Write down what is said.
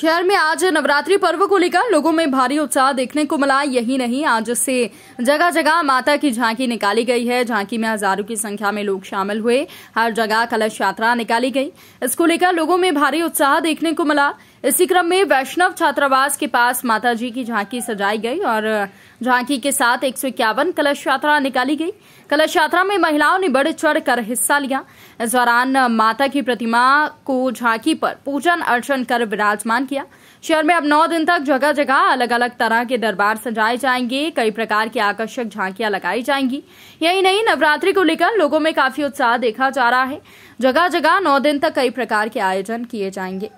शहर में आज नवरात्रि पर्व को लेकर लोगों में भारी उत्साह देखने को मिला यही नहीं आज से जगह जगह माता की झांकी निकाली गई है झांकी में हजारों की संख्या में लोग शामिल हुए हर जगह कलश यात्रा निकाली गई इसको लेकर लोगों में भारी उत्साह देखने को मिला इसी क्रम में वैष्णव छात्रावास के पास माताजी की झांकी सजाई गई और झांकी के साथ एक कलश यात्रा निकाली गई कलश यात्रा में महिलाओं ने बढ़ चढ़ कर हिस्सा लिया इस दौरान माता की प्रतिमा को झांकी पर पूजन अर्चन कर विराजमान किया शहर में अब नौ दिन तक जगह जगह अलग अलग तरह के दरबार सजाए जाएंगे कई प्रकार की आकर्षक झांकियां लगाई जाएंगी यही नहीं नवरात्रि को लेकर लोगों में काफी उत्साह देखा जा रहा है जगह जगह नौ दिन तक कई प्रकार के आयोजन किए जाएंगे